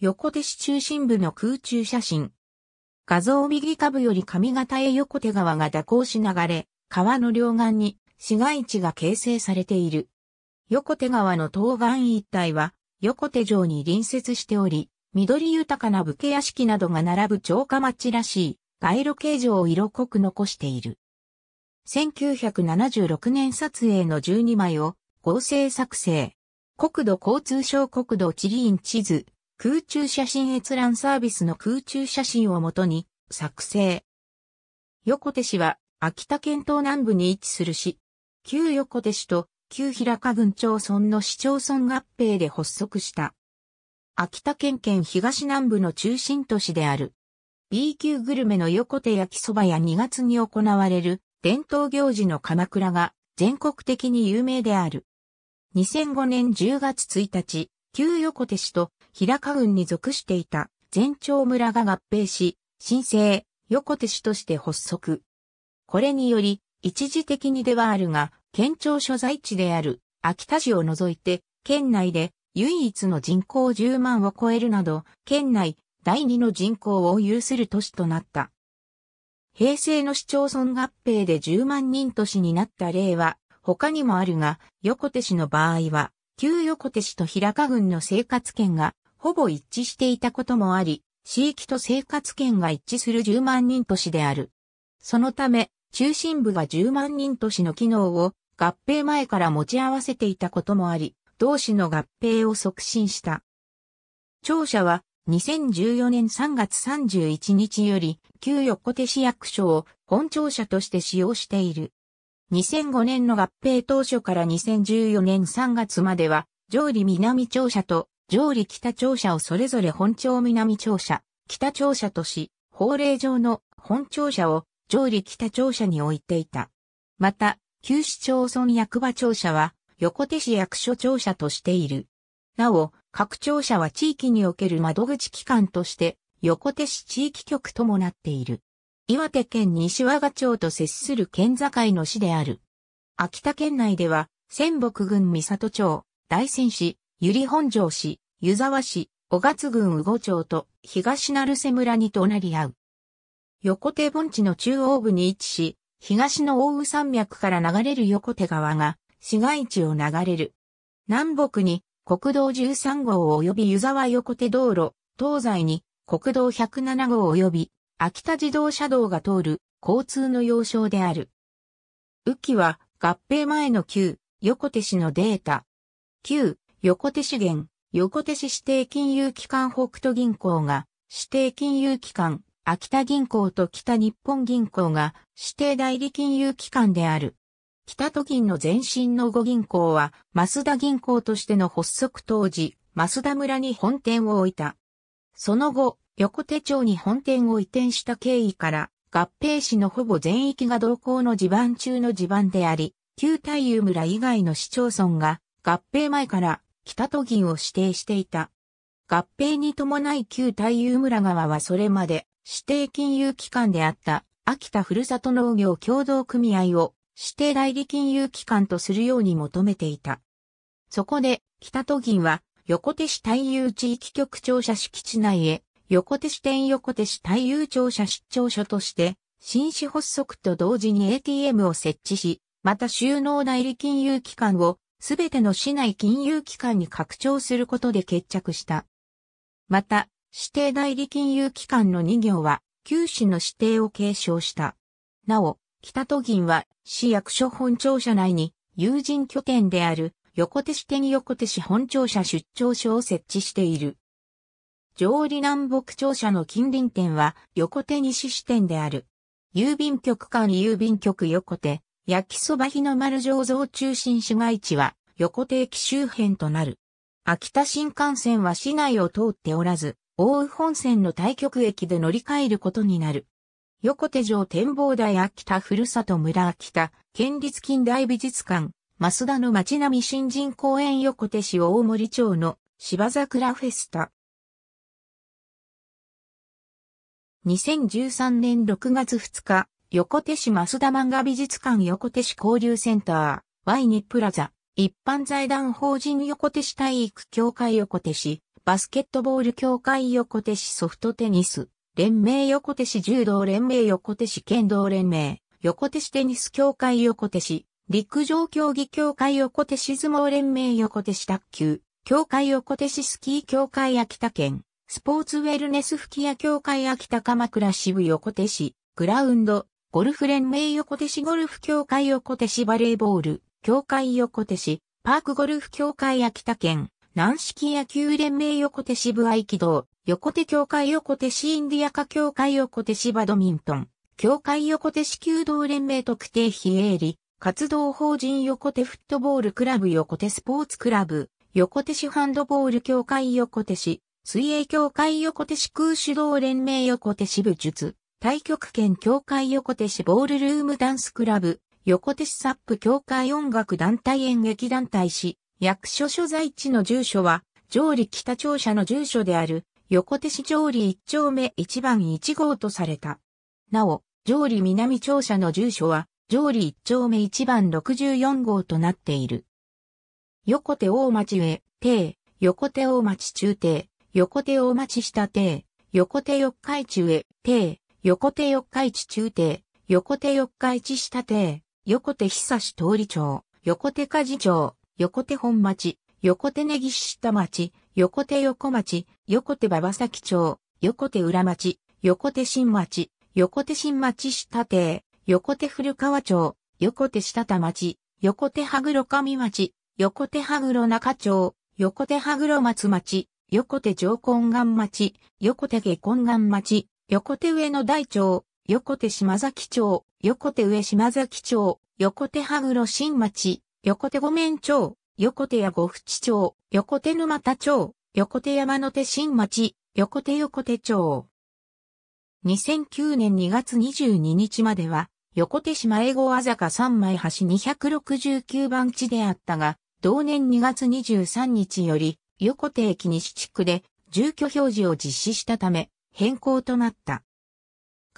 横手市中心部の空中写真。画像右下部より上方へ横手川が蛇行し流れ、川の両岸に市街地が形成されている。横手川の東岸一帯は横手城に隣接しており、緑豊かな武家屋敷などが並ぶ城下町らしい街路形状を色濃く残している。1976年撮影の12枚を合成作成。国土交通省国土地理院地図空中写真閲覧サービスの空中写真をもとに作成。横手市は秋田県東南部に位置する市、旧横手市と旧平賀郡町村の市町村合併で発足した。秋田県県東南部の中心都市である。B 級グルメの横手焼きそばや2月に行われる伝統行事の鎌倉が全国的に有名である。2005年10月1日、旧横手市と平賀郡に属していた全町村が合併し、新生、横手市として発足。これにより、一時的にではあるが、県庁所在地である秋田市を除いて、県内で唯一の人口10万を超えるなど、県内第2の人口を有する都市となった。平成の市町村合併で10万人都市になった例は他にもあるが、横手市の場合は、旧横手市と平賀郡の生活圏がほぼ一致していたこともあり、地域と生活圏が一致する10万人都市である。そのため、中心部が10万人都市の機能を合併前から持ち合わせていたこともあり、同市の合併を促進した。庁舎は2014年3月31日より旧横手市役所を本庁舎として使用している。2005年の合併当初から2014年3月までは上里南庁舎と上里北庁舎をそれぞれ本庁南庁舎、北庁舎とし、法令上の本庁舎を上里北庁舎に置いていた。また、旧市町村役場庁舎は横手市役所庁舎としている。なお、各庁舎は地域における窓口機関として横手市地域局ともなっている。岩手県西和賀町と接する県境の市である。秋田県内では、仙北郡三里町、大仙市、百合本城市、湯沢市、小勝郡羽後町と東成瀬村に隣り合う。横手盆地の中央部に位置し、東の奥羽山脈から流れる横手川が市街地を流れる。南北に国道13号及び湯沢横手道路、東西に国道107号及び秋田自動車道が通る交通の要衝である。雨季は合併前の旧横手市のデータ。旧横手資源横手市指定金融機関北斗銀行が指定金融機関秋田銀行と北日本銀行が指定代理金融機関である。北都銀の前身の五銀行は、増田銀行としての発足当時、増田村に本店を置いた。その後、横手町に本店を移転した経緯から、合併市のほぼ全域が同行の地盤中の地盤であり、旧太夫村以外の市町村が合併前から北都銀を指定していた。合併に伴い旧太遊村川はそれまで指定金融機関であった秋田ふるさと農業協同組合を指定代理金融機関とするように求めていた。そこで北都銀は横手市太遊地域局庁舎敷地内へ横手支店横手市太遊庁舎出張所として新市発足と同時に ATM を設置し、また収納代理金融機関をすべての市内金融機関に拡張することで決着した。また、指定代理金融機関の2行は、九市の指定を継承した。なお、北都銀は、市役所本庁舎内に、友人拠点である、横手支店横手市本庁舎出張所を設置している。上里南北庁舎の近隣店は、横手西支店である。郵便局間郵便局横手、焼きそば日の丸醸造中心市街地は、横手駅周辺となる。秋田新幹線は市内を通っておらず、大宇本線の対局駅で乗り換えることになる。横手城展望台秋田ふるさと村秋田、県立近代美術館、増田の町並み新人公園横手市大森町の芝桜フェスタ。2013年6月2日、横手市増田漫画美術館横手市交流センター、ワイニプラザ、一般財団法人横手市体育協会横手市、バスケットボール協会横手市ソフトテニス、連盟横手市柔道連盟横手市剣道連盟、横手市テニス協会横手市、陸上競技協会横手市相撲連盟横手市卓球、協会横手市スキー協会秋田県、スポーツウェルネス吹屋協会秋田鎌倉支部横手市、グラウンド、ゴルフ連盟横手市ゴルフ協会横手市バレーボール、協会横手市、パークゴルフ協会秋田県、軟式野球連盟横手支部合気道、横手協会横手市インディアカ協会横手市バドミントン、協会横手市球道連盟特定非営利、活動法人横手フットボールクラブ横手スポーツクラブ、横手市ハンドボール協会横手市、水泳協会横手市空手道連盟横手支部術、対極拳協会横手市ボールルームダンスクラブ、横手市サップ協会音楽団体演劇団体市、役所所在地の住所は、上里北庁舎の住所である、横手市上里一丁目一番一号とされた。なお、上里南庁舎の住所は、上里一丁目一番六十四号となっている。横手大町へ、邸、横手大町中邸、横手大町下邸、横手四日市上、邸、横手四日市中邸、横手四日市下邸、横手久志通り町、横手梶町、横手本町、横手根岸下町、横手横町、横手馬場崎町、横手裏町、横手新町、横手新町下邸、横手古川町、横手下田町、横手羽黒上町、横手羽黒中町、横手羽黒松町、横手上根岸町、横手下根岸町、横手上野大町、横手島崎町、横手上島崎町、横手羽黒新町、横手五面町、横手屋五淵町、横手沼田町、横手山手新町、横手横手町。2009年2月22日までは、横手島英語あざか三枚橋269番地であったが、同年2月23日より、横手駅西地区で住居表示を実施したため、変更となった。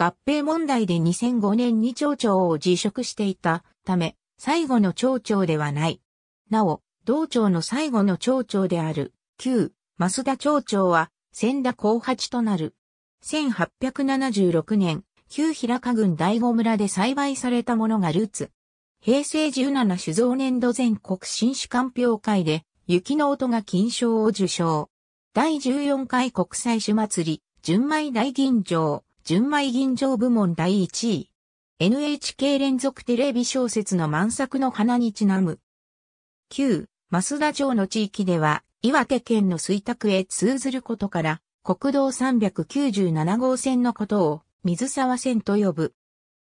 合併問題で2005年に町長を辞職していたため、最後の町長ではない。なお、道町の最後の町長である、旧、増田町長は、千田幸八となる。1876年、旧平賀郡第五村で栽培されたものがルーツ。平成17酒造年度全国新酒鑑評会で、雪の音が金賞を受賞。第14回国際酒祭り、純米大吟醸。純米吟醸部門第1位。NHK 連続テレビ小説の満作の花にちなむ。旧、増田町の地域では、岩手県の水卓へ通ずることから、国道397号線のことを水沢線と呼ぶ。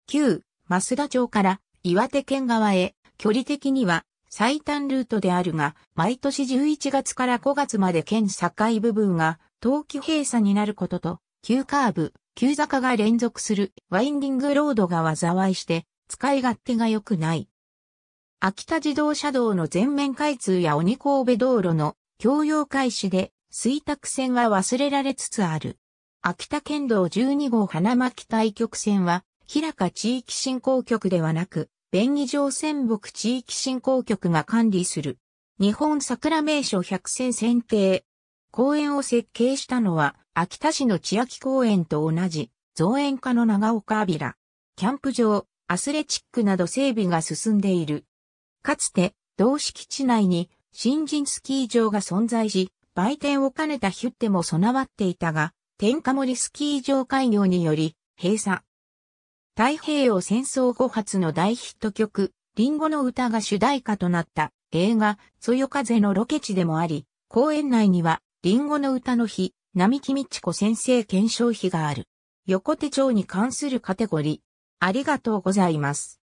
旧、増田町から岩手県側へ、距離的には最短ルートであるが、毎年11月から5月まで県境部分が冬季閉鎖になることと、急カーブ、急坂が連続するワインディングロードが災いして使い勝手が良くない。秋田自動車道の全面開通や鬼神戸道路の共用開始で水拓線は忘れられつつある。秋田県道12号花巻対局線は日高地域振興局ではなく、便宜上仙北地域振興局が管理する。日本桜名所百選選定。公園を設計したのは秋田市の千秋公園と同じ、造園家の長岡アビラ、キャンプ場、アスレチックなど整備が進んでいる。かつて、同敷地内に新人スキー場が存在し、売店を兼ねたヒュッテも備わっていたが、天下森スキー場開業により、閉鎖。太平洋戦争後発の大ヒット曲、リンゴの歌が主題歌となった映画、そよ風のロケ地でもあり、公園内には、リンゴの歌の日、並木道子先生検証費がある。横手町に関するカテゴリー。ありがとうございます。